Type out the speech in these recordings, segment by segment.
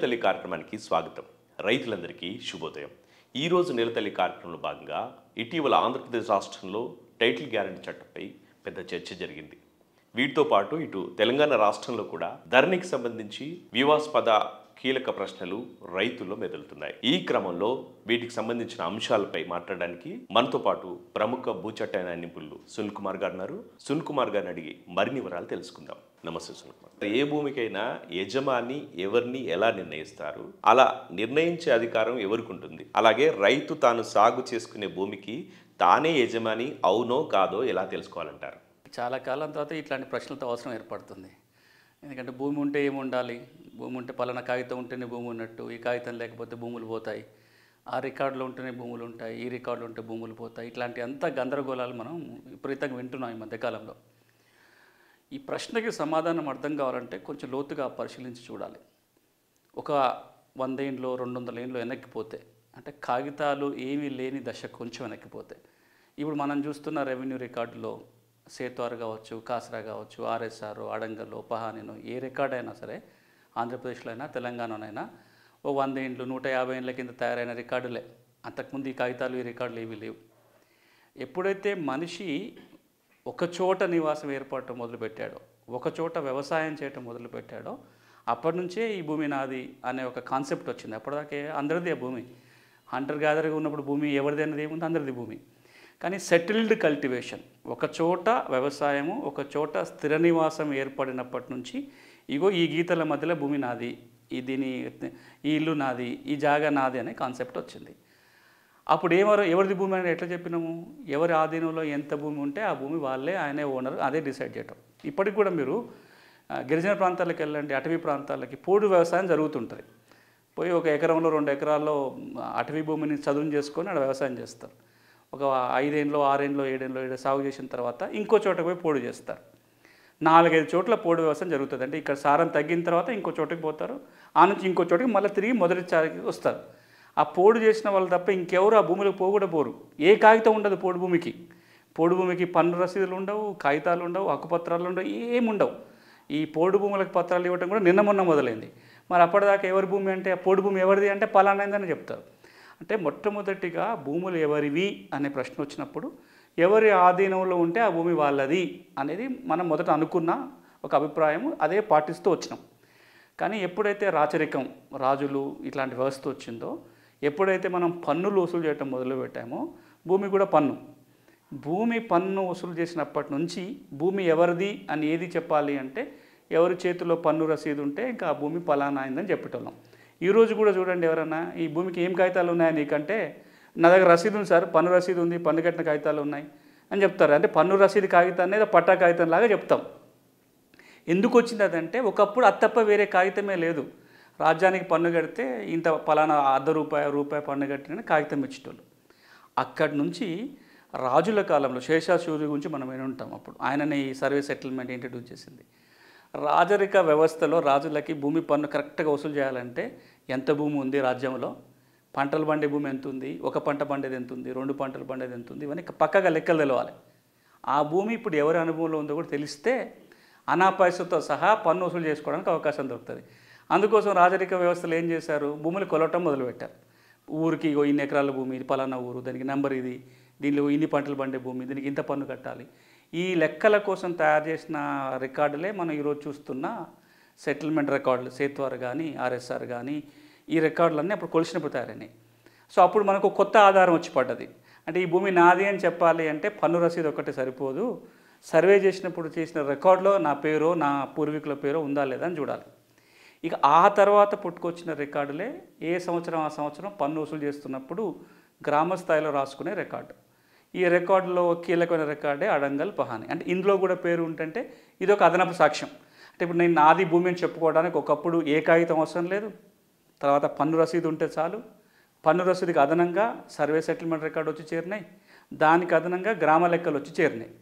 నీలతల్లి కార్యక్రమానికి స్వాగతం రైతులందరికీ శుభోదయం ఈరోజు నీలతల్లి కార్యక్రమంలో భాగంగా ఇటీవల ఆంధ్రప్రదేశ్ రాష్ట్రంలో టైటిల్ గ్యారంటీ చట్టంపై పెద్ద చర్చ జరిగింది వీటితో పాటు ఇటు తెలంగాణ రాష్ట్రంలో కూడా ధరణికి సంబంధించి వివాస్పద కీలక ప్రశ్నలు రైతుల్లో మెదులుతున్నాయి ఈ క్రమంలో వీటికి సంబంధించిన అంశాలపై మాట్లాడడానికి మనతో పాటు ప్రముఖ భూచట్ట నిపుణులు సునీల్ కుమార్ గారు ఉన్నారు సునీల్ కుమార్ గారిని అడిగి మరిన్ని వివరాలు తెలుసుకుందాం నమస్తే సునీల్ ఏ భూమికైనా యజమాని ఎవరిని ఎలా నిర్ణయిస్తారు అలా నిర్ణయించే అధికారం ఎవరికి ఉంటుంది అలాగే రైతు తాను సాగు చేసుకునే భూమికి తానే యజమాని అవునో కాదో ఎలా తెలుసుకోవాలంటారు చాలా కాలం తర్వాత ఇట్లాంటి ప్రశ్నలతో అవసరం ఏర్పడుతుంది ఎందుకంటే భూమి ఉంటే ఏముండాలి భూమి ఉంటే పలానా కాగితం ఉంటేనే భూమి ఉన్నట్టు ఈ కాగితం లేకపోతే భూములు పోతాయి ఆ రికార్డులు ఉంటేనే భూములు ఉంటాయి ఈ రికార్డులు ఉంటే భూములు పోతాయి ఇట్లాంటి అంత గందరగోళాలు మనం విపరీతంగా వింటున్నాం ఈ మధ్యకాలంలో ఈ ప్రశ్నకి సమాధానం అర్థం కావాలంటే కొంచెం లోతుగా పరిశీలించి చూడాలి ఒక వంద వందేండ్లో రెండు వందల ఏండ్లు వెనక్కిపోతే అంటే కాగితాలు ఏమీ లేని దశ కొంచెం వెనక్కిపోతే ఇప్పుడు మనం చూస్తున్న రెవెన్యూ రికార్డులో సేత్వార్ కావచ్చు కాసరా కావచ్చు ఆర్ఎస్ఆర్ అడంగలు పహానిను ఏ రికార్డైనా అయినా సరే ఆంధ్రప్రదేశ్లో అయినా తెలంగాణలోనైనా ఓ వంద ఇండ్లు నూట యాభై ఇండ్ల కింద తయారైన రికార్డులే అంతకుముందు ఈ కాగితాలు ఈ రికార్డులు ఏమీ లేవు ఎప్పుడైతే మనిషి ఒకచోట నివాసం ఏర్పడటం మొదలుపెట్టాడో ఒకచోట వ్యవసాయం చేయటం మొదలుపెట్టాడో అప్పటి నుంచే ఈ భూమి నాది అనే ఒక కాన్సెప్ట్ వచ్చింది అప్పటిదాకే అందరిది భూమి హంటర్ గ్యాదర్గా ఉన్నప్పుడు భూమి ఎవరిదైనది ఏముంది అందరిది భూమి కానీ సెటిల్డ్ కల్టివేషన్ ఒక చోట వ్యవసాయము ఒక చోట స్థిర నివాసం ఏర్పడినప్పటి నుంచి ఇగో ఈ గీతల మధ్యలో భూమి నాది ఈ దీని ఈ ఇల్లు నాది ఈ జాగా నాది అనే కాన్సెప్ట్ వచ్చింది అప్పుడు ఏమరు ఎవరిది భూమి అని ఎట్లా చెప్పినాము ఎవరి ఆధీనంలో ఎంత భూమి ఉంటే ఆ భూమి వాళ్ళే ఆయనే ఓనర్ అదే డిసైడ్ చేయటం ఇప్పటికి కూడా మీరు గిరిజన ప్రాంతాలకు వెళ్ళండి అటవీ ప్రాంతాలకి పోడు వ్యవసాయం జరుగుతుంటుంది పోయి ఒక ఎకరంలో రెండు ఎకరాల్లో అటవీ భూమిని చదువు చేసుకొని అక్కడ వ్యవసాయం చేస్తారు ఒక ఐదేళ్ళు ఆరేళ్ళు ఏడేళ్ళు ఏడు సాగు చేసిన తర్వాత ఇంకో చోట పోయి పోడు చేస్తారు నాలుగైదు చోట్ల పోడు వ్యవసాయం జరుగుతుంది అంటే ఇక్కడ సారం తగ్గిన తర్వాత ఇంకో చోటుకి పోతారు ఆ నుంచి ఇంకో చోటుకి మళ్ళీ తిరిగి మొదటిసారికి వస్తారు ఆ పోడు చేసిన వాళ్ళు తప్ప ఇంకెవరు ఆ భూమిలో పోకూడదు పోరు ఏ కాగితం ఉండదు పోడు భూమికి పోడు భూమికి పన్ను రసీదులు ఉండవు కాగితాలు ఉండవు హక్కుపత్రాలు ఉండవు ఏముండవు ఈ పోడు భూములకు పత్రాలు ఇవ్వడం కూడా నిన్న మొన్న మొదలైంది మరి అప్పటిదాకా ఎవరి భూమి అంటే పోడు భూమి ఎవరిది అంటే పలానైందని చెప్తారు అంటే మొట్టమొదటిగా భూములు ఎవరివి అనే ప్రశ్న వచ్చినప్పుడు ఎవరి ఆధీనంలో ఉంటే ఆ భూమి వాళ్ళది అనేది మనం మొదట అనుకున్న ఒక అభిప్రాయం అదే పాటిస్తూ వచ్చినాం కానీ ఎప్పుడైతే రాచరికం రాజులు ఇట్లాంటి వ్యవస్థ వచ్చిందో ఎప్పుడైతే మనం పన్నులు వసూలు చేయటం మొదలు పెట్టామో భూమి కూడా పన్ను భూమి పన్ను వసూలు చేసినప్పటి నుంచి భూమి ఎవరిది అని ఏది చెప్పాలి అంటే ఎవరి చేతిలో పన్ను రసీదు ఉంటే ఇంకా ఆ భూమి ఫలానా అయిందని చెప్పేటోళ్ళం ఈరోజు కూడా చూడండి ఎవరన్నా ఈ భూమికి ఏం కాగితాలు ఉన్నాయా నీకంటే నా దగ్గర రసీదు ఉంది సార్ పన్ను రసీదు ఉంది పన్ను కట్టిన కాగితాలు ఉన్నాయి అని చెప్తారు అంటే పన్ను రసీదు కాగితం అనేది పట్టా కాగితం లాగా చెప్తాం ఎందుకు వచ్చింది అదంటే ఒకప్పుడు అత్తప్ప వేరే కాగితమే లేదు రాజ్యానికి పన్ను కడితే ఇంత పలానా అర్ధ రూపాయ రూపాయి పన్ను కట్టిన కాగితం ఇచ్చేటోళ్ళు అక్కడి నుంచి రాజుల కాలంలో శేషాచూరి గురించి మనం విని ఉంటాం అప్పుడు ఆయనని ఈ సర్వే సెటిల్మెంట్ ఇంట్రడ్యూస్ చేసింది రాజరిక వ్యవస్థలో రాజులకి భూమి పన్ను కరెక్ట్గా వసూలు చేయాలంటే ఎంత భూమి ఉంది రాజ్యంలో పంటలు పండే భూమి ఎంత ఉంది ఒక పంట పండేది ఎంత ఉంది రెండు పంటలు పండేది ఎంత ఉంది ఇవన్నీ పక్కగా లెక్కలు తెలవాలి ఆ భూమి ఇప్పుడు ఎవరి అనుభవంలో ఉందో కూడా తెలిస్తే అనాపాయసతో సహా పన్ను వసూలు చేసుకోవడానికి అవకాశం దొరుకుతుంది అందుకోసం రాజరిక వ్యవస్థలు ఏం చేశారు భూములు కొలవటం మొదలుపెట్టారు ఊరికి ఇగో ఇన్ని ఎకరాల భూమి ఇది పలానా ఊరు దానికి నెంబర్ ఇది దీనిలో ఇన్ని పంటలు పండే భూమి దీనికి ఇంత పన్ను కట్టాలి ఈ లెక్కల కోసం తయారు చేసిన రికార్డులే మనం ఈరోజు చూస్తున్న సెటిల్మెంట్ రికార్డులు సేత్వారు కానీ ఆర్ఎస్ఆర్ కానీ ఈ రికార్డులన్నీ అప్పుడు కొలిసినప్పుడు తయారైనాయి సో అప్పుడు మనకు కొత్త ఆధారం వచ్చి పడ్డది అంటే ఈ భూమి నాది అని చెప్పాలి అంటే పన్ను రసీదు ఒకటి సరిపోదు సర్వే చేసినప్పుడు చేసిన రికార్డులో నా పేరు నా పూర్వీకుల పేరు ఉందా లేదా అని చూడాలి ఇక ఆ తర్వాత పుట్టుకొచ్చిన రికార్డులే ఏ సంవత్సరం ఆ సంవత్సరం పన్ను వసూలు చేస్తున్నప్పుడు గ్రామ స్థాయిలో రాసుకునే రికార్డు ఈ రికార్డులో కీలకమైన రికార్డే అడంగల్ పహాని అంటే ఇందులో కూడా పేరు ఉంటంటే ఇది ఒక అదనపు సాక్ష్యం అంటే ఇప్పుడు నేను నాది భూమి అని చెప్పుకోవడానికి ఒకప్పుడు ఏ కాగితం అవసరం లేదు తర్వాత పన్ను రసీదు ఉంటే చాలు పన్ను రసీదుకి అదనంగా సర్వే సెటిల్మెంట్ రికార్డు వచ్చి చేరినాయి దానికి అదనంగా గ్రామ లెక్కలు వచ్చి చేరినాయి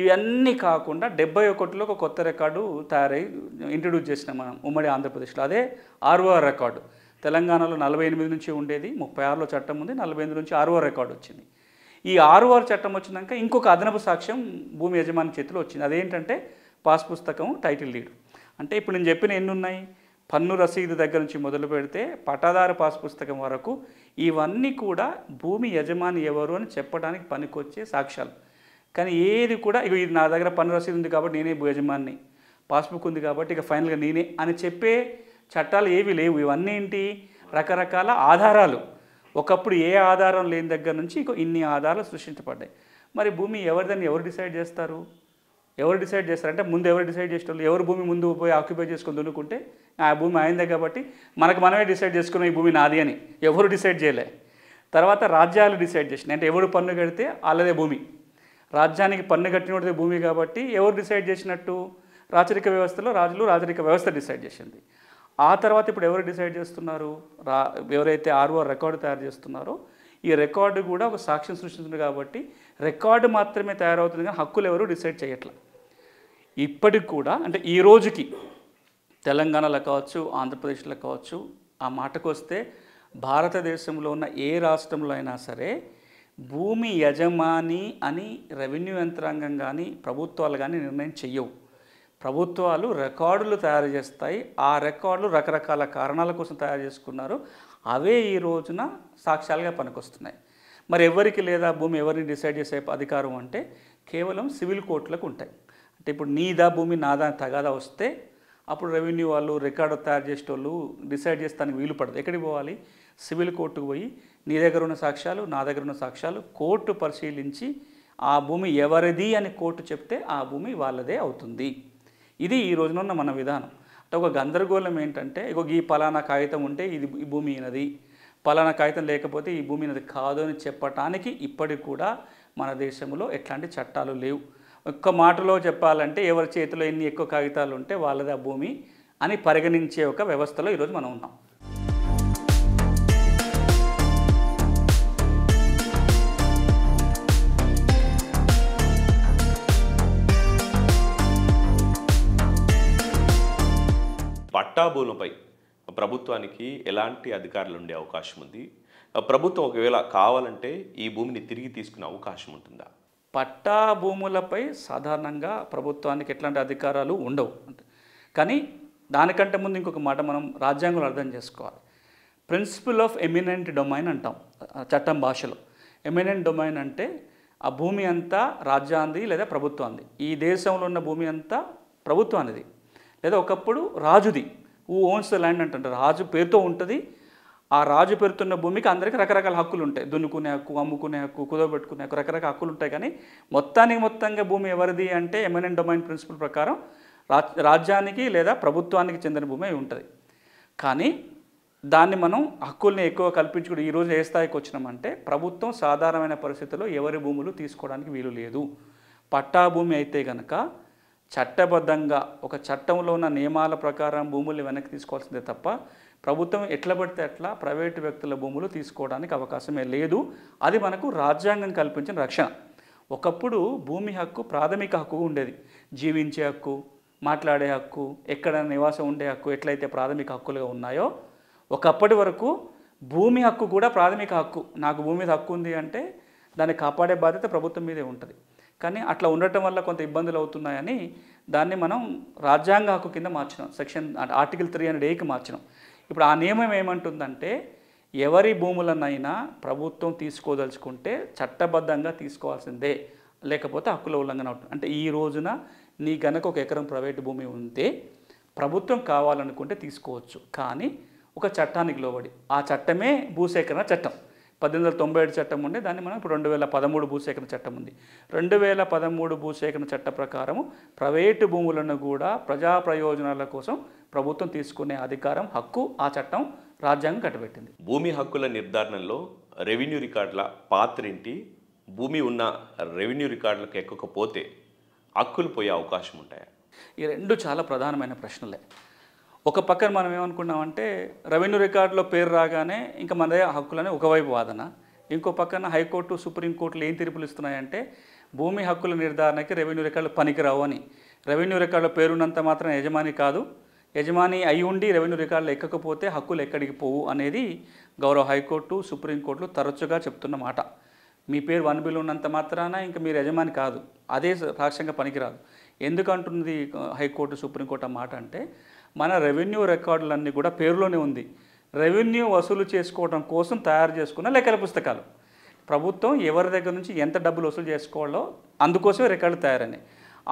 ఇవన్నీ కాకుండా డెబ్బై ఒకటిలో ఒక కొత్త రికార్డు తయారై ఇంట్రడ్యూస్ చేసినాం మనం ఉమ్మడి ఆంధ్రప్రదేశ్లో అదే ఆర్ఓఆర్ రికార్డు తెలంగాణలో నలభై ఎనిమిది నుంచి ఉండేది ముప్పై ఆరులో చట్టం ఉంది నలభై ఎనిమిది నుంచి ఆర్ఓఆర్ రికార్డు వచ్చింది ఈ ఆర్ఓఆర్ చట్టం వచ్చినాక ఇంకొక అదనపు సాక్ష్యం భూమి యజమాని చేతిలో వచ్చింది అదేంటంటే పాస్ పుస్తకం టైటిల్ డీడ్ అంటే ఇప్పుడు నేను చెప్పిన ఎన్ని ఉన్నాయి పన్ను రసీదు దగ్గర నుంచి మొదలు పెడితే పటాదారు పాస్ పుస్తకం వరకు ఇవన్నీ కూడా భూమి యజమాని ఎవరు అని చెప్పడానికి పనికొచ్చే సాక్ష్యాలు కానీ ఏది కూడా ఇక ఇది నా దగ్గర పన్ను రసీదు ఉంది కాబట్టి నేనే యజమాని పాస్బుక్ ఉంది కాబట్టి ఇక ఫైనల్గా నేనే అని చెప్పే చట్టాలు ఏవి లేవు ఇవన్నీ ఏంటి రకరకాల ఆధారాలు ఒకప్పుడు ఏ ఆధారం లేని దగ్గర నుంచి ఇన్ని ఆధారాలు సృష్టించబడ్డాయి మరి భూమి ఎవరిదని ఎవరు డిసైడ్ చేస్తారు ఎవరు డిసైడ్ చేస్తారంటే ముందు ఎవరు డిసైడ్ చేసిన ఎవరు భూమి ముందు పోయి ఆక్యుపై చేసుకుని దున్నుకుంటే ఆ భూమి అయిందే కాబట్టి మనకు మనమే డిసైడ్ చేసుకున్నాం ఈ భూమి నాది అని ఎవరు డిసైడ్ చేయలే తర్వాత రాజ్యాలు డిసైడ్ చేసినాయి అంటే ఎవరు పన్ను కడితే వాళ్ళదే భూమి రాజ్యానికి పన్ను కట్టినది భూమి కాబట్టి ఎవరు డిసైడ్ చేసినట్టు రాచరిక వ్యవస్థలో రాజులు రాజరిక వ్యవస్థ డిసైడ్ చేసింది ఆ తర్వాత ఇప్పుడు ఎవరు డిసైడ్ చేస్తున్నారు రా ఎవరైతే ఆర్ఓఆర్ రికార్డు తయారు చేస్తున్నారో ఈ రికార్డు కూడా ఒక సాక్ష్యం సృష్టిస్తుంది కాబట్టి రికార్డు మాత్రమే తయారవుతుంది కానీ హక్కులు ఎవరు డిసైడ్ చేయట్లేదు ఇప్పటికి కూడా అంటే ఈ రోజుకి తెలంగాణలో కావచ్చు ఆంధ్రప్రదేశ్లో కావచ్చు ఆ మాటకు వస్తే భారతదేశంలో ఉన్న ఏ రాష్ట్రంలో అయినా సరే భూమి యజమాని అని రెవెన్యూ యంత్రాంగం కానీ ప్రభుత్వాలు కానీ నిర్ణయం చెయ్యవు ప్రభుత్వాలు రికార్డులు తయారు చేస్తాయి ఆ రికార్డులు రకరకాల కారణాల కోసం తయారు చేసుకున్నారు అవే ఈ రోజున సాక్ష్యాలుగా పనికొస్తున్నాయి మరి ఎవరికి లేదా భూమి ఎవరిని డిసైడ్ చేసే అధికారం అంటే కేవలం సివిల్ కోర్టులకు ఉంటాయి అంటే ఇప్పుడు నీదా భూమి నాదా తగాదా వస్తే అప్పుడు రెవెన్యూ వాళ్ళు రికార్డు తయారు చేసేటోళ్ళు డిసైడ్ చేసి దానికి వీలు పడదు ఎక్కడికి పోవాలి సివిల్ కోర్టుకు పోయి నీ దగ్గర ఉన్న సాక్ష్యాలు నా దగ్గర ఉన్న సాక్ష్యాలు కోర్టు పరిశీలించి ఆ భూమి ఎవరిది అని కోర్టు చెప్తే ఆ భూమి వాళ్ళదే అవుతుంది ఇది ఈ రోజున మన విధానం అంటే ఒక గందరగోళం ఏంటంటే ఇగో ఈ పలానా కాగితం ఉంటే ఇది ఈ భూమి అయినది పలానా కాగితం లేకపోతే ఈ భూమి అయినది కాదు అని చెప్పటానికి ఇప్పటికి కూడా మన దేశంలో ఎట్లాంటి చట్టాలు లేవు ఒక్క మాటలో చెప్పాలంటే ఎవరి చేతిలో ఎన్ని ఎక్కువ కాగితాలు ఉంటే వాళ్ళది ఆ భూమి అని పరిగణించే ఒక వ్యవస్థలో ఈరోజు మనం ఉన్నాం పట్టాభూలపై ప్రభుత్వానికి ఎలాంటి అధికారులు ఉండే అవకాశం ఉంది ప్రభుత్వం ఒకవేళ కావాలంటే ఈ భూమిని తిరిగి తీసుకునే అవకాశం ఉంటుందా పట్టా భూములపై సాధారణంగా ప్రభుత్వానికి ఎట్లాంటి అధికారాలు ఉండవు కానీ దానికంటే ముందు ఇంకొక మాట మనం రాజ్యాంగంలో అర్థం చేసుకోవాలి ప్రిన్సిపల్ ఆఫ్ ఎమినెంట్ డొమైన్ అంటాం చట్టం భాషలో ఎమినెంట్ డొమైన్ అంటే ఆ భూమి అంతా రాజ్యాంది లేదా ప్రభుత్వాన్ని ఈ దేశంలో ఉన్న భూమి అంతా ప్రభుత్వానిది లేదా ఒకప్పుడు రాజుది ఊ ఓన్స్ ద ల్యాండ్ అంటే రాజు పేరుతో ఉంటుంది ఆ రాజు పెరుతున్న భూమికి అందరికీ రకరకాల హక్కులు ఉంటాయి దున్నుకునే హక్కు అమ్ముకునే హక్కు కుదవబెట్టుకునే హక్కు రకరకాల హక్కులు ఉంటాయి కానీ మొత్తానికి మొత్తంగా భూమి ఎవరిది అంటే ఎమినెంట్ డొమైన్ ప్రిన్సిపల్ ప్రకారం రాజ్యానికి లేదా ప్రభుత్వానికి చెందిన భూమి ఉంటుంది కానీ దాన్ని మనం హక్కుల్ని ఎక్కువ కల్పించుకుని ఈరోజు ఏ స్థాయికి వచ్చినామంటే ప్రభుత్వం సాధారణమైన పరిస్థితుల్లో ఎవరి భూములు తీసుకోవడానికి వీలు లేదు పట్టా భూమి అయితే కనుక చట్టబద్ధంగా ఒక చట్టంలో ఉన్న నియమాల ప్రకారం భూములు వెనక్కి తీసుకోవాల్సిందే తప్ప ప్రభుత్వం ఎట్లా పడితే అట్లా ప్రైవేటు వ్యక్తుల భూములు తీసుకోవడానికి అవకాశమే లేదు అది మనకు రాజ్యాంగం కల్పించిన రక్షణ ఒకప్పుడు భూమి హక్కు ప్రాథమిక హక్కు ఉండేది జీవించే హక్కు మాట్లాడే హక్కు ఎక్కడ నివాసం ఉండే హక్కు ఎట్లయితే ప్రాథమిక హక్కులుగా ఉన్నాయో ఒకప్పటి వరకు భూమి హక్కు కూడా ప్రాథమిక హక్కు నాకు భూమి మీద హక్కు ఉంది అంటే దాన్ని కాపాడే బాధ్యత ప్రభుత్వం మీదే ఉంటుంది కానీ అట్లా ఉండటం వల్ల కొంత ఇబ్బందులు అవుతున్నాయని దాన్ని మనం రాజ్యాంగ హక్కు కింద మార్చినాం సెక్షన్ ఆర్టికల్ త్రీ హండ్రెడ్ ఏకి మార్చినాం ఇప్పుడు ఆ నియమం ఏమంటుందంటే ఎవరి భూములనైనా ప్రభుత్వం తీసుకోదలుచుకుంటే చట్టబద్ధంగా తీసుకోవాల్సిందే లేకపోతే హక్కుల ఉల్లంఘన అవుతుంది అంటే ఈ రోజున నీ గనక ఒక ఎకరం ప్రైవేటు భూమి ఉంటే ప్రభుత్వం కావాలనుకుంటే తీసుకోవచ్చు కానీ ఒక చట్టానికి లోబడి ఆ చట్టమే భూసేకరణ చట్టం పద్దెనిమిది వందల తొంభై ఏడు చట్టం ఉండే దాన్ని మనం ఇప్పుడు రెండు వేల పదమూడు భూసేకరణ చట్టం ఉంది రెండు వేల పదమూడు భూసేకరణ చట్ట ప్రకారం ప్రైవేటు భూములను కూడా ప్రజా ప్రయోజనాల కోసం ప్రభుత్వం తీసుకునే అధికారం హక్కు ఆ చట్టం రాజ్యాంగం కట్టబెట్టింది భూమి హక్కుల నిర్ధారణలో రెవెన్యూ రికార్డుల పాత్రింటి భూమి ఉన్న రెవెన్యూ రికార్డులకు ఎక్కకపోతే హక్కులు పోయే అవకాశం ఉంటాయా ఈ రెండు చాలా ప్రధానమైన ప్రశ్నలే ఒక పక్కన మనం ఏమనుకున్నామంటే రెవెన్యూ రికార్డులో పేరు రాగానే ఇంకా మన హక్కులనే ఒకవైపు వాదన ఇంకో పక్కన హైకోర్టు సుప్రీంకోర్టులు ఏం తీర్పులు ఇస్తున్నాయంటే భూమి హక్కుల నిర్ధారణకి రెవెన్యూ రికార్డులు పనికిరావు అని రెవెన్యూ రికార్డులో పేరున్నంత మాత్రం యజమాని కాదు యజమాని అయి ఉండి రెవెన్యూ రికార్డులు ఎక్కకపోతే హక్కులు ఎక్కడికి పోవు అనేది గౌరవ హైకోర్టు సుప్రీంకోర్టులు తరచుగా చెప్తున్న మాట మీ పేరు వన్ బిల్ ఉన్నంత మాత్రాన ఇంకా మీరు యజమాని కాదు అదే సాక్ష్యంగా పనికిరాదు ఎందుకంటున్నది హైకోర్టు సుప్రీంకోర్టు మాట అంటే మన రెవెన్యూ రికార్డులన్నీ కూడా పేరులోనే ఉంది రెవెన్యూ వసూలు చేసుకోవడం కోసం తయారు చేసుకున్న లెక్కల పుస్తకాలు ప్రభుత్వం ఎవరి దగ్గర నుంచి ఎంత డబ్బులు వసూలు చేసుకోవాలో అందుకోసమే రికార్డు తయారైనాయి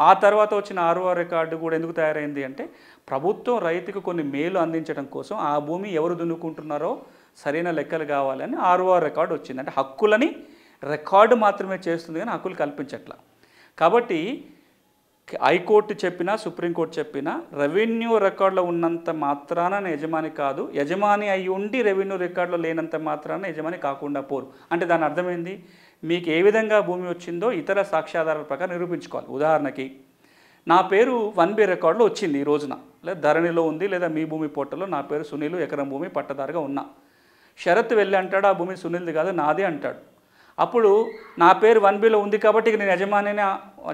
ఆ తర్వాత వచ్చిన ఆర్ఓఆర్ రికార్డు కూడా ఎందుకు తయారైంది అంటే ప్రభుత్వం రైతుకు కొన్ని మేలు అందించడం కోసం ఆ భూమి ఎవరు దున్నుకుంటున్నారో సరైన లెక్కలు కావాలని ఆర్ఓఆర్ రికార్డు వచ్చింది అంటే హక్కులని రికార్డు మాత్రమే చేస్తుంది కానీ హక్కులు కల్పించట్లా కాబట్టి హైకోర్టు చెప్పినా సుప్రీంకోర్టు చెప్పినా రెవెన్యూ రికార్డులో ఉన్నంత మాత్రాన యజమాని కాదు యజమాని అయి ఉండి రెవెన్యూ రికార్డులో లేనంత మాత్రాన యజమాని కాకుండా పోరు అంటే దాని అర్థమైంది మీకు ఏ విధంగా భూమి వచ్చిందో ఇతర సాక్ష్యాధారాల ప్రకారం నిరూపించుకోవాలి ఉదాహరణకి నా పేరు వన్ బి రికార్డులో వచ్చింది ఈ రోజున లేదా ధరణిలో ఉంది లేదా మీ భూమి పోర్టల్లో నా పేరు సునీలు ఎకరం భూమి పట్టదారుగా ఉన్నా షరత్ వెళ్ళి అంటాడు ఆ భూమి సునీల్ది కాదు నాదే అంటాడు అప్పుడు నా పేరు వన్ బిలో ఉంది కాబట్టి నేను యజమానిని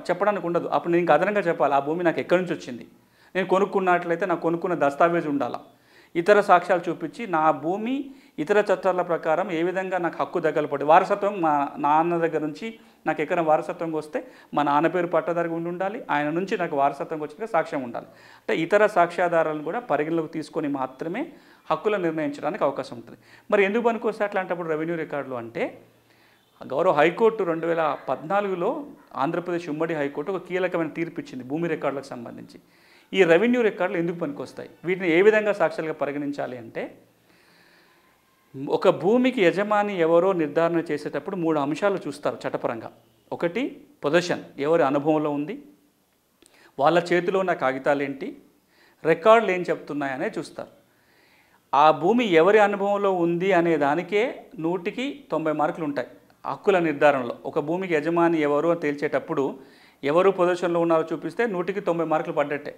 చెప్పడానికి ఉండదు అప్పుడు నేను అదనంగా చెప్పాలి ఆ భూమి నాకు ఎక్కడి నుంచి వచ్చింది నేను కొనుక్కున్నట్లయితే నాకు కొనుక్కున్న దస్తావేజ్ ఉండాలా ఇతర సాక్ష్యాలు చూపించి నా భూమి ఇతర చట్టాల ప్రకారం ఏ విధంగా నాకు హక్కు దగ్గరపడి వారసత్వం మా నాన్న దగ్గర నుంచి నాకు ఎక్కడ వారసత్వంగా వస్తే మా నాన్న పేరు పట్టదారిగా ఉండి ఉండాలి ఆయన నుంచి నాకు వారసత్వంగా వచ్చిన సాక్ష్యం ఉండాలి అంటే ఇతర సాక్ష్యాధారాలను కూడా పరిగణలోకి తీసుకొని మాత్రమే హక్కులను నిర్ణయించడానికి అవకాశం ఉంటుంది మరి ఎందుకు పనికొస్తే అట్లాంటప్పుడు రెవెన్యూ రికార్డులు అంటే గౌరవ హైకోర్టు రెండు వేల పద్నాలుగులో ఆంధ్రప్రదేశ్ ఉమ్మడి హైకోర్టు ఒక కీలకమైన తీర్పు ఇచ్చింది భూమి రికార్డులకు సంబంధించి ఈ రెవెన్యూ రికార్డులు ఎందుకు పనికొస్తాయి వీటిని ఏ విధంగా సాక్ష్యాలుగా పరిగణించాలి అంటే ఒక భూమికి యజమాని ఎవరో నిర్ధారణ చేసేటప్పుడు మూడు అంశాలు చూస్తారు చట్టపరంగా ఒకటి పొజిషన్ ఎవరి అనుభవంలో ఉంది వాళ్ళ చేతిలో ఉన్న కాగితాలు ఏంటి రికార్డులు ఏం చెప్తున్నాయనే చూస్తారు ఆ భూమి ఎవరి అనుభవంలో ఉంది అనే దానికే నూటికి తొంభై మార్కులు ఉంటాయి హక్కుల నిర్ధారణలో ఒక భూమికి యజమాని ఎవరు అని తేల్చేటప్పుడు ఎవరు పొజిషన్లో ఉన్నారో చూపిస్తే నూటికి తొంభై మార్కులు పడ్డట్టే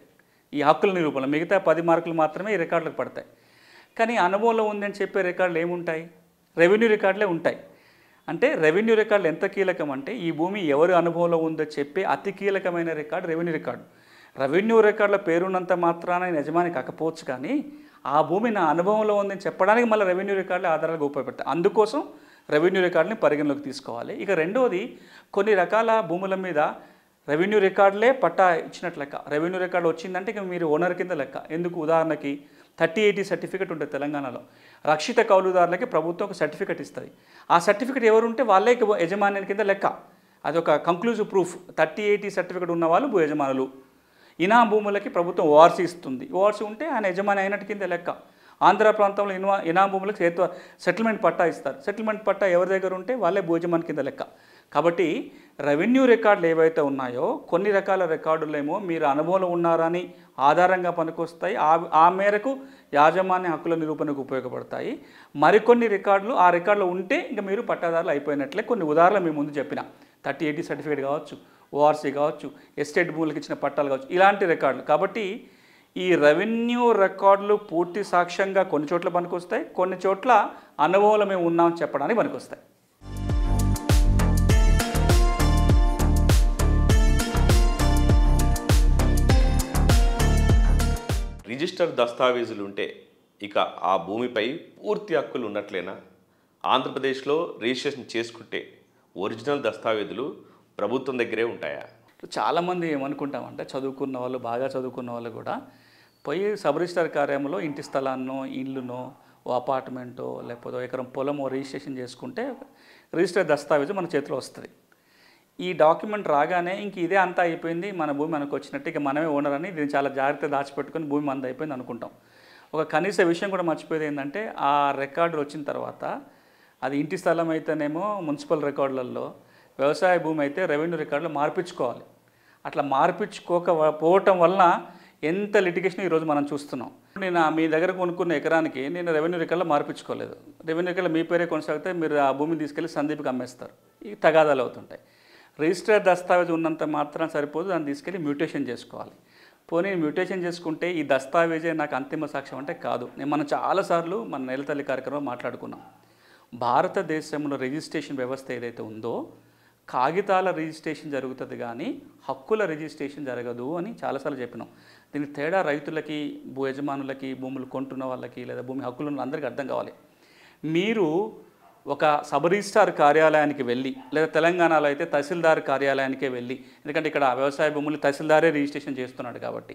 ఈ హక్కుల నిరూపణ మిగతా పది మార్కులు మాత్రమే ఈ రికార్డులకు పడతాయి కానీ అనుభవంలో ఉందని చెప్పే రికార్డులు ఏముంటాయి రెవెన్యూ రికార్డులే ఉంటాయి అంటే రెవెన్యూ రికార్డులు ఎంత కీలకం అంటే ఈ భూమి ఎవరు అనుభవంలో ఉందో చెప్పే అతి కీలకమైన రికార్డు రెవెన్యూ రికార్డు రెవెన్యూ రికార్డుల పేరున్నంత మాత్రాన యజమాని కాకపోవచ్చు కానీ ఆ భూమి నా అనుభవంలో ఉందని చెప్పడానికి మళ్ళీ రెవెన్యూ రికార్డులు ఆధారాలుగా ఉపయోగపడతాయి అందుకోసం రెవెన్యూ రికార్డుని పరిగణలోకి తీసుకోవాలి ఇక రెండవది కొన్ని రకాల భూముల మీద రెవెన్యూ రికార్డులే పట్టా ఇచ్చినట్లు లెక్క రెవెన్యూ రికార్డు వచ్చిందంటే ఇక మీరు ఓనర్ కింద లెక్క ఎందుకు ఉదాహరణకి థర్టీ ఎయిటీ సర్టిఫికేట్ ఉంటుంది తెలంగాణలో రక్షిత కౌలుదారులకి ప్రభుత్వం ఒక సర్టిఫికేట్ ఇస్తుంది ఆ సర్టిఫికేట్ ఎవరు ఉంటే వాళ్ళే యజమాన్యం కింద లెక్క అదొక conclusive proof thirty eighty certificate ఉన్న వాళ్ళు భూ యజమానులు ఇనా భూములకి ప్రభుత్వం ఓఆర్సీ ఇస్తుంది ఓఆర్సీ ఉంటే ఆయన యజమాని అయినట్టు కింద లెక్క ఆంధ్ర ప్రాంతంలో ఇన్వా ఇనాం భూములకు సేత్వ సెటిల్మెంట్ పట్టా ఇస్తారు సెటిల్మెంట్ పట్టా ఎవరి దగ్గర ఉంటే వాళ్ళే భోజనం కింద లెక్క కాబట్టి రెవెన్యూ రికార్డులు ఏవైతే ఉన్నాయో కొన్ని రకాల రికార్డులేమో మీరు అనుభవంలో ఉన్నారని ఆధారంగా పనికొస్తాయి ఆ ఆ మేరకు యాజమాన్య హక్కుల నిరూపణకు ఉపయోగపడతాయి మరికొన్ని రికార్డులు ఆ రికార్డులు ఉంటే ఇంకా మీరు పట్టాదారులు అయిపోయినట్లే కొన్ని ఉదాహరణలు మీ ముందు చెప్పిన థర్టీ ఎయిటీ సర్టిఫికేట్ కావచ్చు ఓఆర్సీ కావచ్చు ఎస్టేట్ భూములకు ఇచ్చిన పట్టాలు కావచ్చు ఇలాంటి రికార్డులు కాబట్టి ఈ రెవెన్యూ రికార్డులు పూర్తి సాక్ష్యంగా కొన్ని చోట్ల పనికొస్తాయి కొన్ని చోట్ల అనుభవాలు మేము ఉన్నామని చెప్పడానికి పనికొస్తాయి రిజిస్టర్ దస్తావేజులు ఉంటే ఇక ఆ భూమిపై పూర్తి హక్కులు ఉన్నట్లేనా ఆంధ్రప్రదేశ్లో రిజిస్ట్రేషన్ చేసుకుంటే ఒరిజినల్ దస్తావేజులు ప్రభుత్వం దగ్గరే ఉంటాయా చాలామంది ఏమనుకుంటామంటే చదువుకున్న వాళ్ళు బాగా చదువుకున్న వాళ్ళు కూడా పోయి సబ్ రిజిస్టార్ కార్యాలయంలో ఇంటి స్థలాన్నో ఇల్లునో ఓ అపార్ట్మెంటో లేకపోతే ఎకరం పొలమో రిజిస్ట్రేషన్ చేసుకుంటే రిజిస్టర్ దస్తావేజు మన చేతిలో వస్తుంది ఈ డాక్యుమెంట్ రాగానే ఇంక ఇదే అంతా అయిపోయింది మన భూమి మనకు వచ్చినట్టు ఇక మనమే ఓనర్ అని దీన్ని చాలా జాగ్రత్త దాచిపెట్టుకుని భూమి మంద అయిపోయింది అనుకుంటాం ఒక కనీస విషయం కూడా మర్చిపోయేది ఏంటంటే ఆ రికార్డులు వచ్చిన తర్వాత అది ఇంటి స్థలం అయితేనేమో మున్సిపల్ రికార్డులలో వ్యవసాయ భూమి అయితే రెవెన్యూ రికార్డులు మార్పించుకోవాలి అట్లా మార్పించుకోకపోవటం వలన ఎంత లిటిగేషన్ ఈరోజు మనం చూస్తున్నాం నేను మీ దగ్గర కొనుక్కున్న ఎకరానికి నేను రెవెన్యూ రికార్డులో మార్పించుకోలేదు రెవెన్యూ రికార్డులో మీ పేరే కొనసాగితే మీరు ఆ భూమిని తీసుకెళ్ళి సందీప్కి అమ్మేస్తారు ఈ తగాదాలు అవుతుంటాయి రిజిస్టర్ దస్తావేజు ఉన్నంత మాత్రం సరిపోదు దాన్ని తీసుకెళ్ళి మ్యూటేషన్ చేసుకోవాలి పోనీ మ్యూటేషన్ చేసుకుంటే ఈ దస్తావేజే నాకు అంతిమ సాక్ష్యం అంటే కాదు నేను మనం చాలాసార్లు మన నెలతల్లి కార్యక్రమం మాట్లాడుకున్నాం భారతదేశంలో రిజిస్ట్రేషన్ వ్యవస్థ ఏదైతే ఉందో కాగితాల రిజిస్ట్రేషన్ జరుగుతుంది కానీ హక్కుల రిజిస్ట్రేషన్ జరగదు అని చాలాసార్లు చెప్పినాం దీని తేడా రైతులకి భూ యజమానులకి భూములు కొంటున్న వాళ్ళకి లేదా భూమి హక్కులను అందరికీ అర్థం కావాలి మీరు ఒక సబ్ రిజిస్టార్ కార్యాలయానికి వెళ్ళి లేదా తెలంగాణలో అయితే తహసీల్దార్ కార్యాలయానికే వెళ్ళి ఎందుకంటే ఇక్కడ వ్యవసాయ భూములు తహసీల్దారే రిజిస్ట్రేషన్ చేస్తున్నాడు కాబట్టి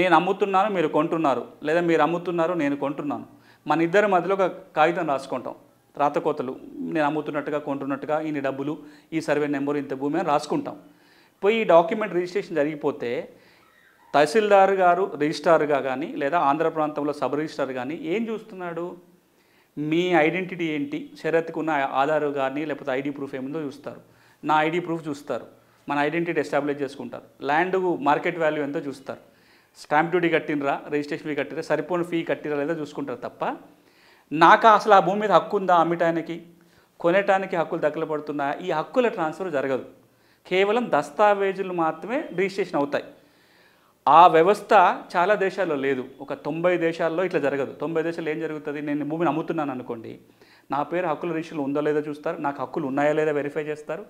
నేను అమ్ముతున్నాను మీరు కొంటున్నారు లేదా మీరు అమ్ముతున్నారు నేను కొంటున్నాను మన ఇద్దరి మధ్యలో ఒక కాగితం రాసుకుంటాం రాతకోతలు నేను అమ్ముతున్నట్టుగా కొంటున్నట్టుగా ఇన్ని డబ్బులు ఈ సర్వే నెంబర్ ఇంత భూమి అని రాసుకుంటాం పోయి ఈ డాక్యుమెంట్ రిజిస్ట్రేషన్ జరిగిపోతే తహసీల్దార్ గారు రిజిస్ట్రార్గా కానీ లేదా ఆంధ్ర ప్రాంతంలో సబ్ రిజిస్ట్రార్ కానీ ఏం చూస్తున్నాడు మీ ఐడెంటిటీ ఏంటి షరత్కు ఉన్న ఆధార్ కానీ లేకపోతే ఐడి ప్రూఫ్ ఏముందో చూస్తారు నా ఐడి ప్రూఫ్ చూస్తారు మన ఐడెంటిటీ ఎస్టాబ్లిష్ చేసుకుంటారు ల్యాండ్ మార్కెట్ వాల్యూ ఎంతో చూస్తారు స్టాంప్ డ్యూటీ కట్టినరా రిజిస్ట్రేషన్ ఫీ కట్టిరా సరిపోయిన ఫీ కట్టిరా లేదా చూసుకుంటారు తప్ప నాకు అసలు ఆ భూమి మీద హక్కు ఉందా అమ్మటానికి కొనటానికి హక్కులు దక్కలు పడుతున్నాయా ఈ హక్కుల ట్రాన్స్ఫర్ జరగదు కేవలం దస్తావేజులు మాత్రమే రిజిస్ట్రేషన్ అవుతాయి ఆ వ్యవస్థ చాలా దేశాల్లో లేదు ఒక తొంభై దేశాల్లో ఇట్లా జరగదు తొంభై దేశాలు ఏం జరుగుతుంది నేను భూమిని అమ్ముతున్నాను అనుకోండి నా పేరు హక్కుల రిజిస్ట్రేషన్ ఉందో లేదో చూస్తారు నాకు హక్కులు ఉన్నాయో లేదో వెరిఫై చేస్తారు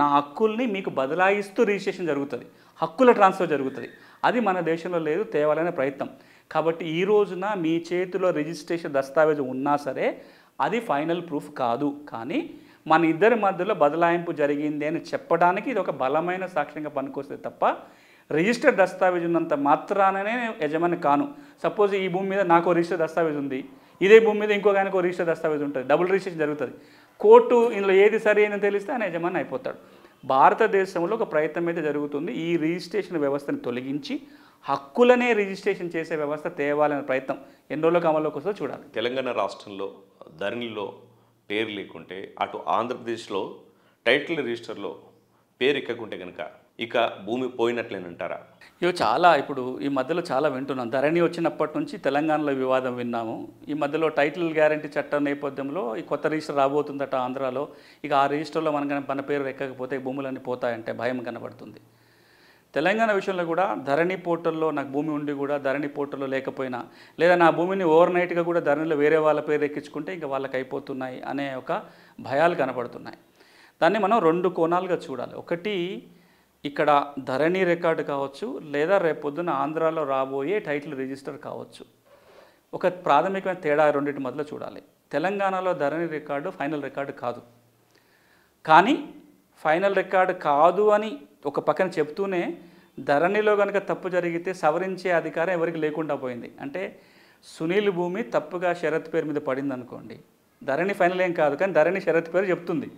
నా హక్కుల్ని మీకు బదలాయిస్తూ రిజిస్ట్రేషన్ జరుగుతుంది హక్కుల ట్రాన్స్ఫర్ జరుగుతుంది అది మన దేశంలో లేదు తేవాలనే ప్రయత్నం కాబట్టి ఈ రోజున మీ చేతిలో రిజిస్ట్రేషన్ దస్తావేజు ఉన్నా సరే అది ఫైనల్ ప్రూఫ్ కాదు కానీ మన ఇద్దరి మధ్యలో బదలాయింపు జరిగింది అని చెప్పడానికి ఇది ఒక బలమైన సాక్ష్యంగా పనికొస్తుంది తప్ప రిజిస్టర్డ్ దస్తావేజ్ ఉన్నంత మాత్రాననే యజమాని కాను సపోజ్ ఈ భూమి మీద నాకు రిజిస్టర్ దస్తావేజ్ ఉంది ఇదే భూమి మీద ఇంకో ఆయనకు రిజిస్టర్ దస్తావేజ్ ఉంటుంది డబుల్ రిజిస్ట్రేషన్ జరుగుతుంది కోర్టు ఇందులో ఏది సరి అని తెలిస్తే ఆయన యజమాని అయిపోతాడు భారతదేశంలో ఒక ప్రయత్నం అయితే జరుగుతుంది ఈ రిజిస్ట్రేషన్ వ్యవస్థను తొలగించి హక్కులనే రిజిస్ట్రేషన్ చేసే వ్యవస్థ తేవాలనే ప్రయత్నం ఎన్ని రోజులకు అమల్లోకి వస్తే చూడాలి తెలంగాణ రాష్ట్రంలో ధరణిలో పేరు లేకుంటే అటు ఆంధ్రప్రదేశ్లో టైటిల్ రిజిస్టర్లో పేరు ఎక్కకుంటే కనుక ఇక భూమి పోయినట్లేనంటారా ఇవి చాలా ఇప్పుడు ఈ మధ్యలో చాలా వింటున్నాం ధరణి వచ్చినప్పటి నుంచి తెలంగాణలో వివాదం విన్నాము ఈ మధ్యలో టైటిల్ గ్యారంటీ చట్టం నేపథ్యంలో ఈ కొత్త రిజిస్టర్ రాబోతుందట ఆంధ్రాలో ఇక ఆ రిజిస్టర్లో మన మన పేరు ఎక్కకపోతే భూములన్నీ పోతాయంటే భయం కనబడుతుంది తెలంగాణ విషయంలో కూడా ధరణి పోర్టల్లో నాకు భూమి ఉండి కూడా ధరణి పోర్టల్లో లేకపోయినా లేదా నా భూమిని ఓవర్ నైట్గా కూడా ధరణిలో వేరే వాళ్ళ పేరు ఎక్కించుకుంటే ఇంకా వాళ్ళకి అయిపోతున్నాయి అనే ఒక భయాలు కనబడుతున్నాయి దాన్ని మనం రెండు కోణాలుగా చూడాలి ఒకటి ఇక్కడ ధరణి రికార్డు కావచ్చు లేదా రేపొద్దున ఆంధ్రాలో రాబోయే టైటిల్ రిజిస్టర్ కావచ్చు ఒక ప్రాథమికమైన తేడా రెండింటి మధ్యలో చూడాలి తెలంగాణలో ధరణి రికార్డు ఫైనల్ రికార్డు కాదు కానీ ఫైనల్ రికార్డు కాదు అని ఒక పక్కన చెప్తూనే ధరణిలో కనుక తప్పు జరిగితే సవరించే అధికారం ఎవరికి లేకుండా పోయింది అంటే సునీల్ భూమి తప్పుగా షరత్ పేరు మీద పడింది అనుకోండి ధరణి ఫైనల్ ఏం కాదు కానీ ధరణి షరత్ పేరు చెప్తుంది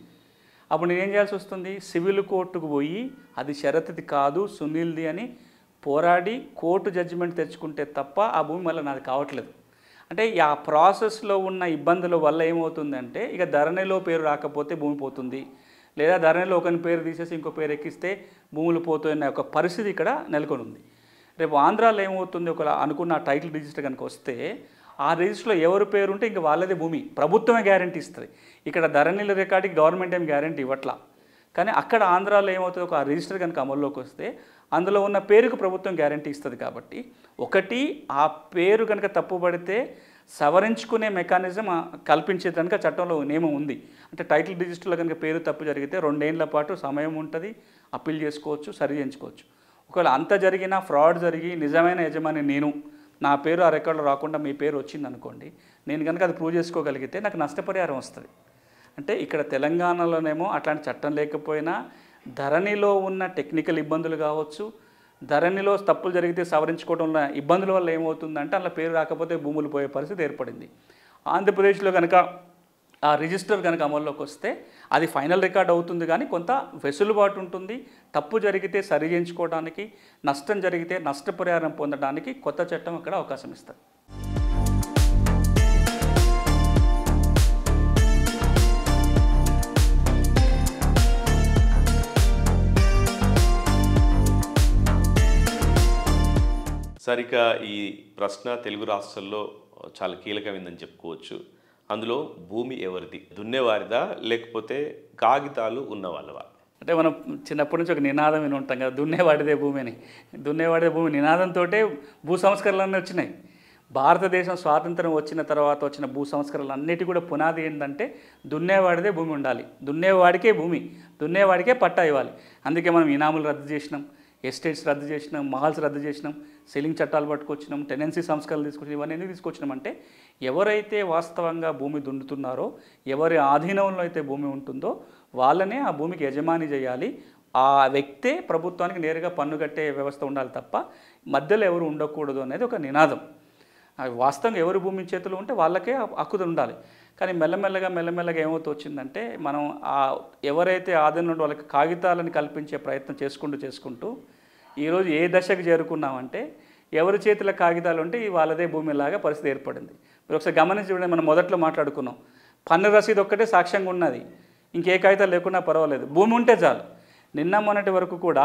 అప్పుడు నేనేం చేయాల్సి వస్తుంది సివిల్ కోర్టుకు పోయి అది షరతుది కాదు సునీల్ది అని పోరాడి కోర్టు జడ్జిమెంట్ తెచ్చుకుంటే తప్ప ఆ భూమి మళ్ళీ నాది కావట్లేదు అంటే ఆ ప్రాసెస్లో ఉన్న ఇబ్బందుల వల్ల ఏమవుతుందంటే ఇక ధరణిలో పేరు రాకపోతే భూమి పోతుంది లేదా ధరణిలో ఒకని పేరు తీసేసి ఇంకో పేరు ఎక్కిస్తే భూములు పోతున్న ఒక పరిస్థితి ఇక్కడ నెలకొని ఉంది రేపు ఆంధ్రాలో ఏమవుతుంది ఒక అనుకున్న టైటిల్ రిజిస్టర్ కనుక వస్తే ఆ రిజిస్టర్లో ఎవరు పేరు ఉంటే ఇంక వాళ్ళదే భూమి ప్రభుత్వమే గ్యారంటీ ఇస్తుంది ఇక్కడ ధరణిల రికార్డుకి గవర్నమెంట్ ఏం గ్యారంటీ ఇవ్వట్లా కానీ అక్కడ ఆంధ్రాలో ఏమవుతుంది ఒక రిజిస్టర్ కనుక అమల్లోకి వస్తే అందులో ఉన్న పేరుకు ప్రభుత్వం గ్యారంటీ ఇస్తుంది కాబట్టి ఒకటి ఆ పేరు కనుక తప్పుపడితే సవరించుకునే మెకానిజం కల్పించే కనుక చట్టంలో నియమం ఉంది అంటే టైటిల్ రిజిస్టర్లో కనుక పేరు తప్పు జరిగితే రెండేళ్ల పాటు సమయం ఉంటుంది అప్పీల్ చేసుకోవచ్చు సరి చేయించుకోవచ్చు ఒకవేళ అంత జరిగినా ఫ్రాడ్ జరిగి నిజమైన యజమాని నేను నా పేరు ఆ రికార్డులో రాకుండా మీ పేరు వచ్చింది అనుకోండి నేను కనుక అది ప్రూవ్ చేసుకోగలిగితే నాకు నష్టపరిహారం వస్తుంది అంటే ఇక్కడ తెలంగాణలోనేమో అట్లాంటి చట్టం లేకపోయినా ధరణిలో ఉన్న టెక్నికల్ ఇబ్బందులు కావచ్చు ధరణిలో తప్పులు జరిగితే ఉన్న ఇబ్బందుల వల్ల ఏమవుతుందంటే అలా పేరు రాకపోతే భూములు పోయే పరిస్థితి ఏర్పడింది ఆంధ్రప్రదేశ్లో కనుక ఆ రిజిస్టర్ కనుక అమల్లోకి వస్తే అది ఫైనల్ రికార్డ్ అవుతుంది కానీ కొంత వెసులుబాటు ఉంటుంది తప్పు జరిగితే సరి చేయించుకోవడానికి నష్టం జరిగితే నష్టపరిహారం పొందడానికి కొత్త చట్టం అక్కడ అవకాశం ఇస్తుంది సరిగ్గా ఈ ప్రశ్న తెలుగు రాష్ట్రాల్లో చాలా కీలకమైందని చెప్పుకోవచ్చు అందులో భూమి ఎవరిది దున్నేవారిదా లేకపోతే కాగితాలు ఉన్నవాళ్ళవా అంటే మనం చిన్నప్పటి నుంచి ఒక నినాదం విని ఉంటాం కదా దున్నేవాడిదే భూమి అని దున్నేవాడిదే భూమి నినాదంతో భూ సంస్కరణలన్నీ వచ్చినాయి భారతదేశం స్వాతంత్రం వచ్చిన తర్వాత వచ్చిన భూ సంస్కరణలు అన్నిటి కూడా పునాది ఏంటంటే దున్నేవాడిదే భూమి ఉండాలి దున్నేవాడికే భూమి దున్నేవాడికే పట్టా ఇవ్వాలి అందుకే మనం ఇనాములు రద్దు చేసినాం ఎస్టేట్స్ రద్దు చేసినాం మహల్స్ రద్దు చేసినాం సెల్లింగ్ చట్టాలు పట్టుకొచ్చినాం టెనెన్సీ సంస్కరణలు తీసుకొచ్చినాం ఇవన్నీ ఎందుకు తీసుకొచ్చినామంటే ఎవరైతే వాస్తవంగా భూమి దున్నుతున్నారో ఎవరి ఆధీనంలో అయితే భూమి ఉంటుందో వాళ్ళనే ఆ భూమికి యజమాని చేయాలి ఆ వ్యక్తే ప్రభుత్వానికి నేరుగా పన్ను కట్టే వ్యవస్థ ఉండాలి తప్ప మధ్యలో ఎవరు ఉండకూడదు అనేది ఒక నినాదం వాస్తవంగా ఎవరు భూమి చేతులు ఉంటే వాళ్ళకే హక్కుది ఉండాలి కానీ మెల్లమెల్లగా మెల్లమెల్లగా ఏమవుతూ వచ్చిందంటే మనం ఆ ఎవరైతే ఆదరణ వాళ్ళకి కాగితాలను కల్పించే ప్రయత్నం చేసుకుంటూ చేసుకుంటూ ఈరోజు ఏ దశకు చేరుకున్నామంటే ఎవరి చేతుల కాగితాలు ఉంటే వాళ్ళదే భూమిలాగా పరిస్థితి ఏర్పడింది మీరు ఒకసారి గమనించి చూడండి మనం మొదట్లో మాట్లాడుకున్నాం పన్ను రసీదు ఒక్కటే సాక్ష్యంగా ఉన్నది ఇంకే కాగితాలు లేకున్నా పర్వాలేదు భూమి ఉంటే చాలు నిన్న మొన్నటి వరకు కూడా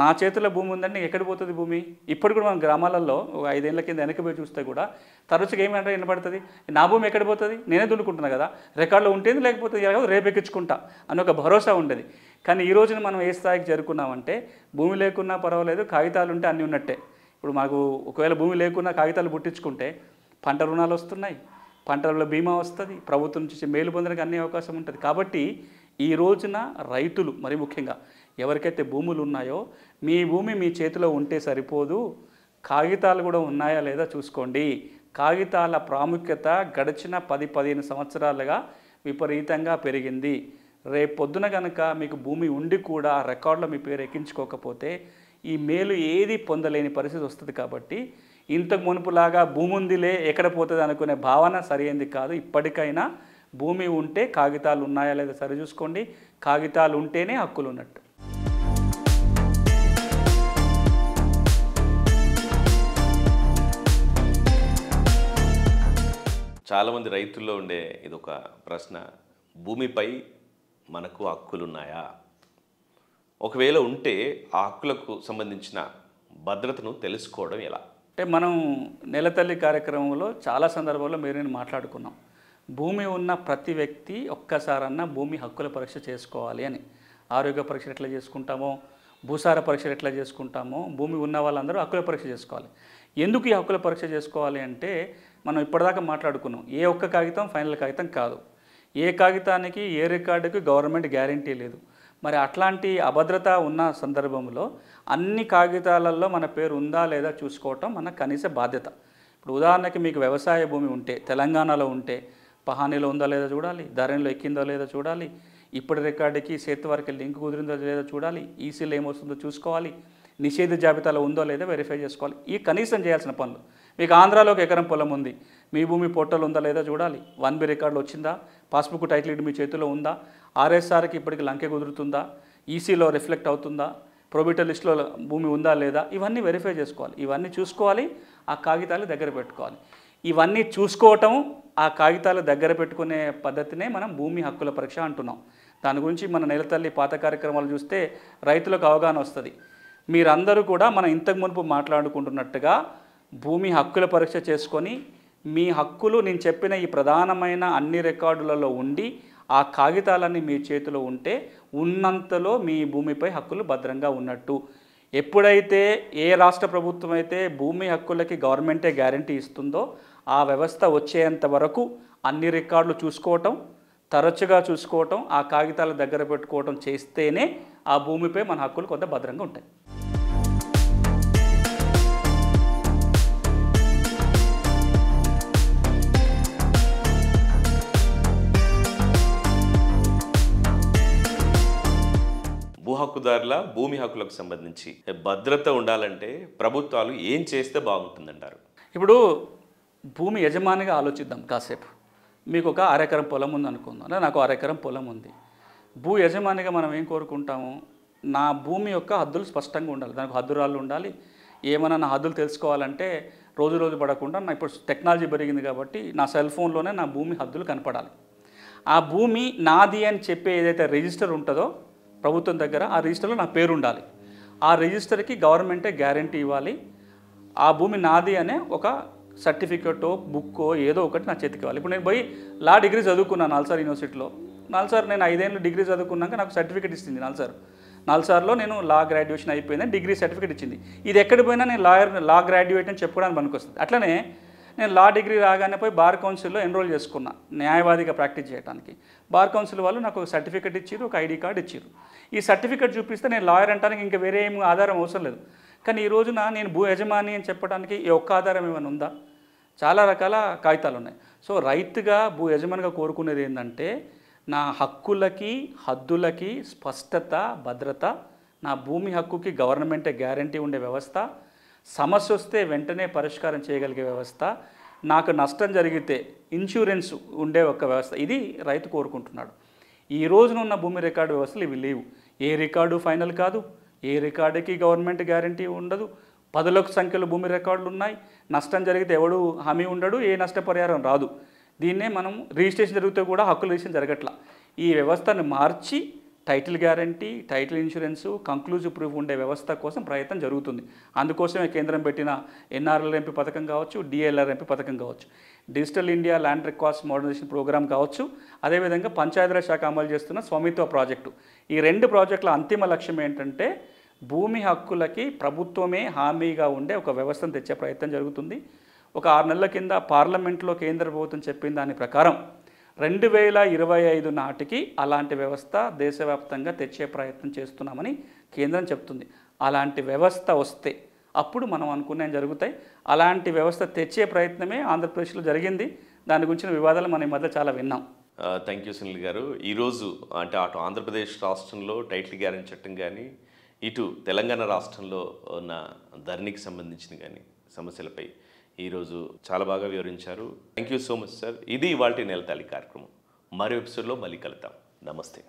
నా చేతిలో భూమి ఉందంటే ఎక్కడ పోతుంది భూమి ఇప్పుడు కూడా మనం గ్రామాలలో ఒక ఐదేళ్ల కింద వెనకబోయి చూస్తే కూడా తరచుగా ఏమంటే వినపడుతుంది నా భూమి ఎక్కడ పోతుంది నేనే దున్నుకుంటున్నా కదా రికార్డులో ఉంటేది లేకపోతే రేపు ఎక్కించుకుంటా అని ఒక భరోసా ఉండేది కానీ ఈ రోజున మనం ఏ స్థాయికి చేరుకున్నామంటే భూమి లేకున్నా పర్వాలేదు కాగితాలు ఉంటే అన్నీ ఉన్నట్టే ఇప్పుడు మాకు ఒకవేళ భూమి లేకున్నా కాగితాలు పుట్టించుకుంటే పంట రుణాలు వస్తున్నాయి పంటల బీమా వస్తుంది ప్రభుత్వం నుంచి మేలు పొందడానికి అన్ని అవకాశం ఉంటుంది కాబట్టి ఈ రోజున రైతులు మరి ముఖ్యంగా ఎవరికైతే భూములు ఉన్నాయో మీ భూమి మీ చేతిలో ఉంటే సరిపోదు కాగితాలు కూడా ఉన్నాయా లేదా చూసుకోండి కాగితాల ప్రాముఖ్యత గడిచిన పది పదిహేను సంవత్సరాలుగా విపరీతంగా పెరిగింది రేపు పొద్దున కనుక మీకు భూమి ఉండి కూడా ఆ రికార్డులో మీ పేరు ఎక్కించుకోకపోతే ఈ మేలు ఏది పొందలేని పరిస్థితి వస్తుంది కాబట్టి ఇంతకు మునుపులాగా భూమి ఉందిలే ఎక్కడ పోతుంది అనుకునే భావన సరైనది కాదు ఇప్పటికైనా భూమి ఉంటే కాగితాలు ఉన్నాయా లేదా సరిచూసుకోండి కాగితాలు ఉంటేనే హక్కులు ఉన్నట్టు చాలామంది రైతుల్లో ఉండే ఇదొక ప్రశ్న భూమిపై మనకు హక్కులున్నాయా ఒకవేళ ఉంటే ఆ హక్కులకు సంబంధించిన భద్రతను తెలుసుకోవడం ఎలా అంటే మనం నెలతల్లి కార్యక్రమంలో చాలా సందర్భాల్లో మీరు నేను మాట్లాడుకున్నాం భూమి ఉన్న ప్రతి వ్యక్తి ఒక్కసారన్నా భూమి హక్కుల పరీక్ష చేసుకోవాలి అని ఆరోగ్య పరీక్ష ఎట్లా చేసుకుంటామో భూసార పరీక్షలు ఎట్లా చేసుకుంటామో భూమి ఉన్న వాళ్ళందరూ హక్కుల పరీక్ష చేసుకోవాలి ఎందుకు ఈ హక్కుల పరీక్ష చేసుకోవాలి అంటే మనం ఇప్పటిదాకా మాట్లాడుకున్నాం ఏ ఒక్క కాగితం ఫైనల్ కాగితం కాదు ఏ కాగితానికి ఏ రికార్డుకి గవర్నమెంట్ గ్యారంటీ లేదు మరి అట్లాంటి అభద్రత ఉన్న సందర్భంలో అన్ని కాగితాలలో మన పేరు ఉందా లేదా చూసుకోవటం మన కనీస బాధ్యత ఇప్పుడు ఉదాహరణకి మీకు వ్యవసాయ భూమి ఉంటే తెలంగాణలో ఉంటే పహానీలో ఉందా లేదా చూడాలి ధరణిలో ఎక్కిందో లేదా చూడాలి ఇప్పటి రికార్డుకి వారికి లింక్ కుదిరిందో లేదో చూడాలి ఈసీలో ఏమొస్తుందో చూసుకోవాలి నిషేధ జాబితాలో ఉందో లేదో వెరిఫై చేసుకోవాలి ఈ కనీసం చేయాల్సిన పనులు మీకు ఆంధ్రాలో ఒక ఎకరం పొలం ఉంది మీ భూమి పోర్టల్ ఉందా లేదా చూడాలి వన్ బి రికార్డులు వచ్చిందా పాస్బుక్ టైటిల్ మీ చేతిలో ఉందా ఆర్ఎస్ఆర్కి ఇప్పటికి లంకె కుదురుతుందా ఈసీలో రిఫ్లెక్ట్ అవుతుందా ప్రొబిటర్ లిస్టులో భూమి ఉందా లేదా ఇవన్నీ వెరిఫై చేసుకోవాలి ఇవన్నీ చూసుకోవాలి ఆ కాగితాలు దగ్గర పెట్టుకోవాలి ఇవన్నీ చూసుకోవటం ఆ కాగితాలు దగ్గర పెట్టుకునే పద్ధతినే మనం భూమి హక్కుల పరీక్ష అంటున్నాం దాని గురించి మన నెలతల్లి పాత కార్యక్రమాలు చూస్తే రైతులకు అవగాహన వస్తుంది మీరందరూ కూడా మనం ఇంతకు మునుపు మాట్లాడుకుంటున్నట్టుగా భూమి హక్కుల పరీక్ష చేసుకొని మీ హక్కులు నేను చెప్పిన ఈ ప్రధానమైన అన్ని రికార్డులలో ఉండి ఆ కాగితాలన్నీ మీ చేతిలో ఉంటే ఉన్నంతలో మీ భూమిపై హక్కులు భద్రంగా ఉన్నట్టు ఎప్పుడైతే ఏ రాష్ట్ర ప్రభుత్వం అయితే భూమి హక్కులకి గవర్నమెంటే గ్యారంటీ ఇస్తుందో ఆ వ్యవస్థ వచ్చేంత వరకు అన్ని రికార్డులు చూసుకోవటం తరచుగా చూసుకోవటం ఆ కాగితాల దగ్గర పెట్టుకోవటం చేస్తేనే ఆ భూమిపై మన హక్కులు కొంత భద్రంగా ఉంటాయి హక్కుదారుల భూమి హక్కులకు సంబంధించి భద్రత ఉండాలంటే ప్రభుత్వాలు ఏం చేస్తే బాగుంటుందంటారు ఇప్పుడు భూమి యజమానిగా ఆలోచిద్దాం కాసేపు మీకు ఒక అరెకరం పొలం ఉంది అనుకుందాం నాకు అరెకరం పొలం ఉంది భూ యజమానిగా మనం ఏం కోరుకుంటాము నా భూమి యొక్క హద్దులు స్పష్టంగా ఉండాలి దానికి హద్దురాళ్ళు ఉండాలి ఏమైనా నా హద్దులు తెలుసుకోవాలంటే రోజు రోజు పడకుండా నా ఇప్పుడు టెక్నాలజీ పెరిగింది కాబట్టి నా సెల్ ఫోన్లోనే నా భూమి హద్దులు కనపడాలి ఆ భూమి నాది అని చెప్పే ఏదైతే రిజిస్టర్ ఉంటుందో ప్రభుత్వం దగ్గర ఆ రిజిస్టర్లో నా పేరు ఉండాలి ఆ రిజిస్టర్కి గవర్నమెంటే గ్యారంటీ ఇవ్వాలి ఆ భూమి నాది అనే ఒక సర్టిఫికేటో బుక్కో ఏదో ఒకటి నా చేతికి ఇవ్వాలి ఇప్పుడు నేను పోయి లా డిగ్రీ చదువుకున్నాను నాలుసార్ యూనివర్సిటీలో నాలుసార్ నేను ఐదేళ్ళు డిగ్రీ చదువుకున్నాక నాకు సర్టిఫికేట్ ఇస్తుంది నాలుసార్ నాలుసార్లో నేను లా గ్రాడ్యుయేషన్ అయిపోయింది డిగ్రీ సర్టిఫికేట్ ఇచ్చింది ఇది ఎక్కడ పోయినా నేను లాయర్ లా గ్రాడ్యుయేట్ అని చెప్పుకోవడానికి పనికొస్తుంది అట్లనే నేను లా డిగ్రీ రాగానే పోయి బార్ కౌన్సిల్లో ఎన్రోల్ చేసుకున్నా న్యాయవాదిగా ప్రాక్టీస్ చేయడానికి బార్ కౌన్సిల్ వాళ్ళు నాకు ఒక సర్టిఫికేట్ ఇచ్చారు ఒక ఐడి కార్డ్ ఇచ్చారు ఈ సర్టిఫికేట్ చూపిస్తే నేను లాయర్ అంటానికి ఇంకా వేరే ఏమి ఆధారం అవసరం లేదు కానీ ఈ రోజున నేను భూ యజమాని అని చెప్పడానికి ఈ ఒక్క ఆధారం ఏమైనా ఉందా చాలా రకాల కాగితాలు ఉన్నాయి సో రైతుగా భూ యజమానిగా కోరుకునేది ఏంటంటే నా హక్కులకి హద్దులకి స్పష్టత భద్రత నా భూమి హక్కుకి గవర్నమెంటే గ్యారంటీ ఉండే వ్యవస్థ సమస్య వస్తే వెంటనే పరిష్కారం చేయగలిగే వ్యవస్థ నాకు నష్టం జరిగితే ఇన్సూరెన్స్ ఉండే ఒక వ్యవస్థ ఇది రైతు కోరుకుంటున్నాడు ఈ రోజున ఉన్న భూమి రికార్డు వ్యవస్థలు ఇవి లేవు ఏ రికార్డు ఫైనల్ కాదు ఏ రికార్డుకి గవర్నమెంట్ గ్యారంటీ ఉండదు పదులకు సంఖ్యలో భూమి రికార్డులు ఉన్నాయి నష్టం జరిగితే ఎవడు హామీ ఉండడు ఏ నష్టపరిహారం రాదు దీన్నే మనం రిజిస్ట్రేషన్ జరిగితే కూడా హక్కులు రిజిస్ట్రేషన్ జరగట్ల ఈ వ్యవస్థను మార్చి title guarantee title insurance conclusive proof ఉండే వ్యవస్థ కోసం ప్రయత్నం జరుగుతుంది అందుకోసమే కేంద్రం పెట్టిన ఎన్ఆర్ఎల్ఎంపీ పథకం కావచ్చు డిఎల్ఆర్ఎంపీ పథకం కావచ్చు digital India land records modernization programme కావచ్చు అదేవిధంగా పంచాయతీరాజ్ శాఖ అమలు చేస్తున్న స్వామిత్వ ప్రాజెక్టు ఈ రెండు ప్రాజెక్టుల అంతిమ లక్ష్యం ఏంటంటే భూమి హక్కులకి ప్రభుత్వమే హామీగా ఉండే ఒక వ్యవస్థను తెచ్చే ప్రయత్నం జరుగుతుంది ఒక ఆరు నెలల కింద పార్లమెంట్లో కేంద్ర ప్రభుత్వం చెప్పిన దాని ప్రకారం రెండు వేల ఇరవై ఐదు నాటికి అలాంటి వ్యవస్థ దేశవ్యాప్తంగా తెచ్చే ప్రయత్నం చేస్తున్నామని కేంద్రం చెప్తుంది అలాంటి వ్యవస్థ వస్తే అప్పుడు మనం అనుకునే జరుగుతాయి అలాంటి వ్యవస్థ తెచ్చే ప్రయత్నమే ఆంధ్రప్రదేశ్లో జరిగింది దాని గురించిన వివాదాలు మనం ఈ మధ్య చాలా విన్నాం థ్యాంక్ యూ సునీల్ గారు ఈరోజు అంటే అటు ఆంధ్రప్రదేశ్ రాష్ట్రంలో టైటిల్ గ్యారెంటీ చట్టం కానీ ఇటు తెలంగాణ రాష్ట్రంలో ఉన్న ధరణికి సంబంధించిన కానీ సమస్యలపై ఈరోజు చాలా బాగా వివరించారు thank you so much sir ఇది ఇవాళ నెలతాలి కార్యక్రమం మరో ఎపిసోడ్లో మళ్ళీ కలుద్దాం నమస్తే